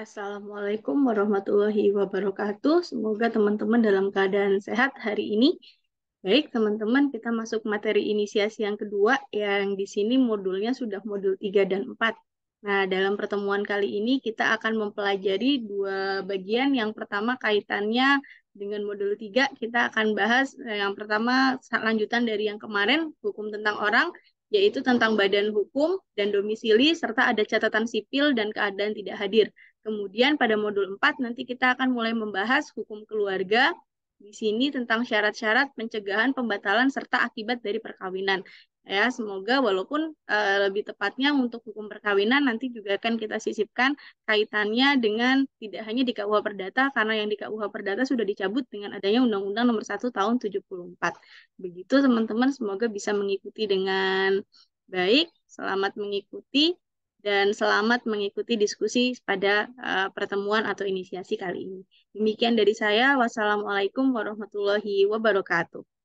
Assalamualaikum warahmatullahi wabarakatuh. Semoga teman-teman dalam keadaan sehat hari ini. Baik, teman-teman, kita masuk materi inisiasi yang kedua yang di sini modulnya sudah modul 3 dan 4. Nah, dalam pertemuan kali ini kita akan mempelajari dua bagian. Yang pertama kaitannya dengan modul 3, kita akan bahas eh, yang pertama lanjutan dari yang kemarin, hukum tentang orang yaitu tentang badan hukum dan domisili, serta ada catatan sipil dan keadaan tidak hadir. Kemudian pada modul 4 nanti kita akan mulai membahas hukum keluarga, di sini tentang syarat-syarat pencegahan, pembatalan, serta akibat dari perkawinan ya semoga walaupun uh, lebih tepatnya untuk hukum perkawinan nanti juga akan kita sisipkan kaitannya dengan tidak hanya di KUH Perdata karena yang di KUH Perdata sudah dicabut dengan adanya Undang-Undang Nomor 1 Tahun 74. Begitu teman-teman semoga bisa mengikuti dengan baik, selamat mengikuti dan selamat mengikuti diskusi pada uh, pertemuan atau inisiasi kali ini. Demikian dari saya. Wassalamualaikum warahmatullahi wabarakatuh.